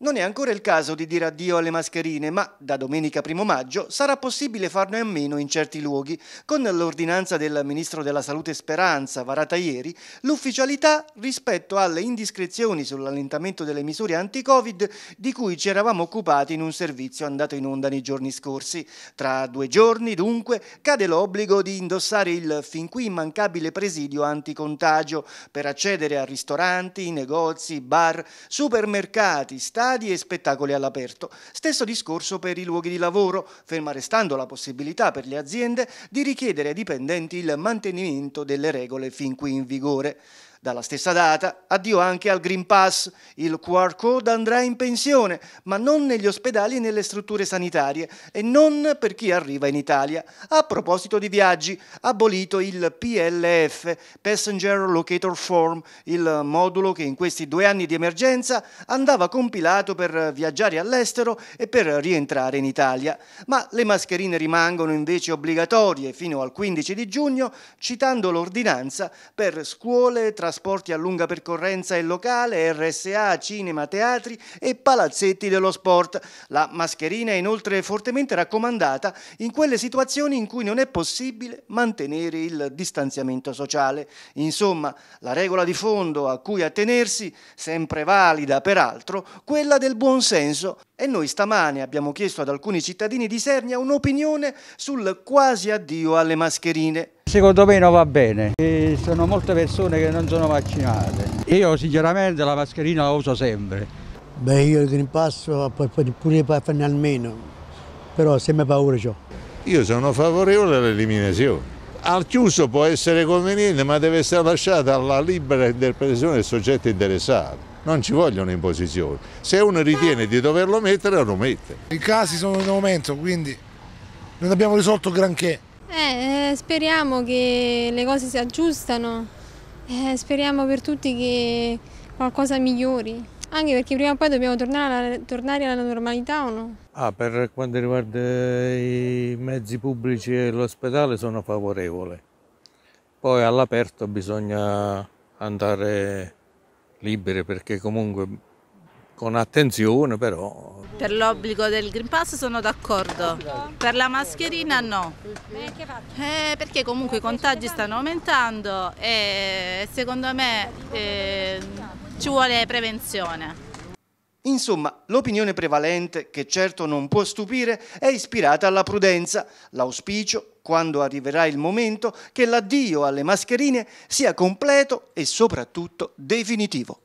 Non è ancora il caso di dire addio alle mascherine, ma da domenica 1 maggio sarà possibile farne a meno in certi luoghi. Con l'ordinanza del Ministro della Salute Speranza, varata ieri, l'ufficialità rispetto alle indiscrezioni sull'allentamento delle misure anti-Covid di cui ci eravamo occupati in un servizio andato in onda nei giorni scorsi. Tra due giorni, dunque, cade l'obbligo di indossare il fin qui immancabile presidio anticontagio per accedere a ristoranti, negozi, bar, supermercati, stadi stadi e spettacoli all'aperto. Stesso discorso per i luoghi di lavoro, ferma restando la possibilità per le aziende di richiedere ai dipendenti il mantenimento delle regole fin qui in vigore. Dalla stessa data, addio anche al Green Pass. Il QR code andrà in pensione, ma non negli ospedali e nelle strutture sanitarie e non per chi arriva in Italia. A proposito di viaggi, abolito il PLF, Passenger Locator Form, il modulo che in questi due anni di emergenza andava compilato per viaggiare all'estero e per rientrare in Italia. Ma le mascherine rimangono invece obbligatorie fino al 15 di giugno, citando l'ordinanza per scuole, trasporti, trasporti a lunga percorrenza e locale, RSA, cinema, teatri e palazzetti dello sport. La mascherina è inoltre fortemente raccomandata in quelle situazioni in cui non è possibile mantenere il distanziamento sociale. Insomma, la regola di fondo a cui attenersi, sempre valida peraltro, quella del buonsenso. E noi stamane abbiamo chiesto ad alcuni cittadini di Sernia un'opinione sul quasi addio alle mascherine. Secondo me non va bene, e sono molte persone che non sono vaccinate. Io sinceramente la mascherina la uso sempre. Beh, io il Green Pass pure per farne almeno, però se mi paura ciò. Io sono favorevole all'eliminazione. Al chiuso può essere conveniente, ma deve essere lasciata alla libera interpretazione del soggetto interessato non ci vogliono imposizioni. Se uno ritiene di doverlo mettere, lo mette. I casi sono in aumento, quindi non abbiamo risolto granché. Eh, eh, speriamo che le cose si aggiustano, eh, speriamo per tutti che qualcosa migliori, anche perché prima o poi dobbiamo tornare alla, tornare alla normalità o no? Ah, per quanto riguarda i mezzi pubblici e l'ospedale sono favorevole, poi all'aperto bisogna andare liberi perché comunque con attenzione però per l'obbligo del Green Pass sono d'accordo, per la mascherina no. Eh, perché comunque i contagi stanno aumentando e secondo me eh, ci vuole prevenzione. Insomma, l'opinione prevalente, che certo non può stupire, è ispirata alla prudenza, l'auspicio, quando arriverà il momento, che l'addio alle mascherine sia completo e soprattutto definitivo.